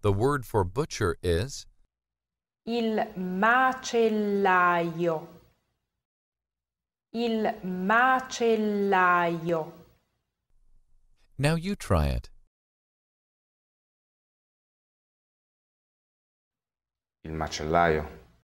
The word for butcher is il macellaio. Il macellaio. Now you try it. Il macellaio.